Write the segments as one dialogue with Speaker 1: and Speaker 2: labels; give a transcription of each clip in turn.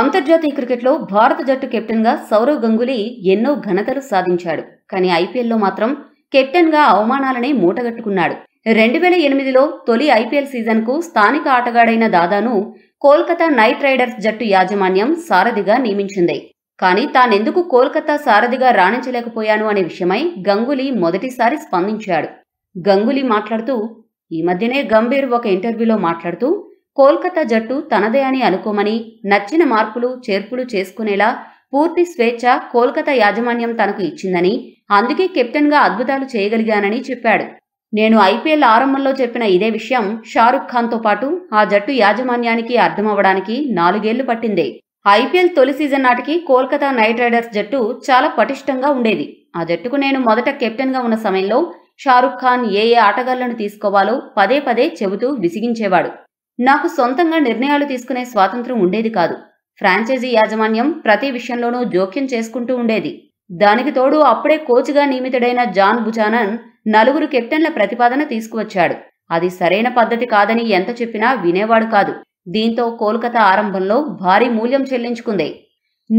Speaker 1: అంతర్జాతీయ క్రికెట్లో భారత జట్టు కెప్టెన్గా సౌరవ్ గంగులీ ఎన్నో ఘనతలు సాధించాడు కానీ ఐపీఎల్లో మాత్రం కెప్టెన్గా అవమానాలనే మూటగట్టుకున్నాడు రెండు వేల ఎనిమిదిలో తొలి ఐపీఎల్ సీజన్కు స్థానిక ఆటగాడైన దాదాను కోల్కతా నైట్ రైడర్స్ జట్టు యాజమాన్యం సారథిగా నియమించింది కానీ తానెందుకు కోల్కతా సారథిగా రాణించలేకపోయాను అనే విషయమై గంగులీ మొదటిసారి స్పందించాడు గంగులీ మాట్లాడుతూ ఈ మధ్యనే గంభీర్ ఒక ఇంటర్వ్యూలో మాట్లాడుతూ కోల్కతా జట్టు తనదే అని అనుకోమని నచ్చిన మార్పులు చేర్పులు చేసుకునేలా పూర్తి స్వేచ్ఛ కోల్కతా యాజమాన్యం తనకు ఇచ్చిందని అందుకే కెప్టెన్గా అద్భుతాలు చేయగలిగానని చెప్పాడు నేను ఐపీఎల్ ఆరంభంలో చెప్పిన ఇదే విషయం షారుఖ్ ఖాన్తో పాటు ఆ జట్టు యాజమాన్యానికి అర్థమవ్వడానికి నాలుగేళ్లు పట్టిందే ఐపీఎల్ తొలి సీజన్ నాటికి కోల్కతా నైట్ రైడర్స్ జట్టు చాలా పటిష్టంగా ఉండేది ఆ జట్టుకు నేను మొదట కెప్టెన్గా ఉన్న సమయంలో షారుఖ్ ఖాన్ ఏ ఏ ఆటగాళ్లను తీసుకోవాలో పదే పదే చెబుతూ విసిగించేవాడు నాకు సొంతంగా నిర్ణయాలు తీసుకునే స్వాతంత్రం ఉండేది కాదు ఫ్రాంచైజీ యాజమాన్యం ప్రతి విషయంలోనూ జోక్యం చేసుకుంటూ ఉండేది దానికి తోడు అప్పుడే కోచ్గా నియమితుడైన జాన్ బుజానన్ నలుగురు కెప్టెన్ల ప్రతిపాదన తీసుకువచ్చాడు అది సరైన పద్ధతి కాదని ఎంత చెప్పినా వినేవాడు కాదు దీంతో కోల్కతా ఆరంభంలో భారీ మూల్యం చెల్లించుకుంది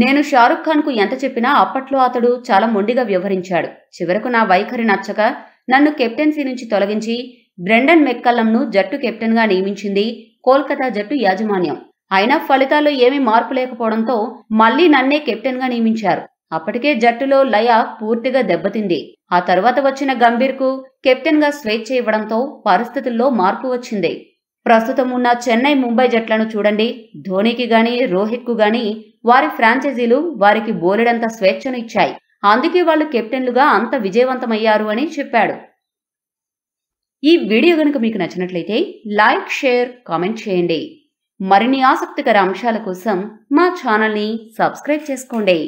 Speaker 1: నేను షారుఖ్ ఖాన్కు ఎంత చెప్పినా అప్పట్లో అతడు చాలా మొండిగా వ్యవహరించాడు చివరకు నా వైఖరి నచ్చక నన్ను కెప్టెన్సీ నుంచి తొలగించి బ్రెండన్ మెక్కల్లంను జట్టు కెప్టెన్గా నియమించింది కోల్కతా జట్టు యాజమాన్యం అయినా ఫలితాల్లో ఏమీ మార్పు లేకపోవడంతో మళ్లీ నన్నే కెప్టెన్గా నియమించారు అప్పటికే జట్టులో లయ పూర్తిగా దెబ్బతింది ఆ తర్వాత వచ్చిన గంభీర్కు కెప్టెన్గా స్వేచ్ఛ ఇవ్వడంతో పరిస్థితుల్లో మార్పు వచ్చింది ప్రస్తుతం ఉన్న చెన్నై ముంబై జట్లను చూడండి ధోనికి గాని కు గాని వారి ఫ్రాంచైజీలు వారికి బోలెడంత స్వేచ్ఛను ఇచ్చాయి అందుకే వాళ్ళు కెప్టెన్లుగా అంత విజయవంతమయ్యారు అని చెప్పాడు ఈ వీడియో గనుక మీకు నచ్చినట్లయితే లైక్ షేర్ కామెంట్ చేయండి మరిన్ని ఆసక్తికర అంశాల కోసం మా ఛానల్ని సబ్స్క్రైబ్ చేసుకోండి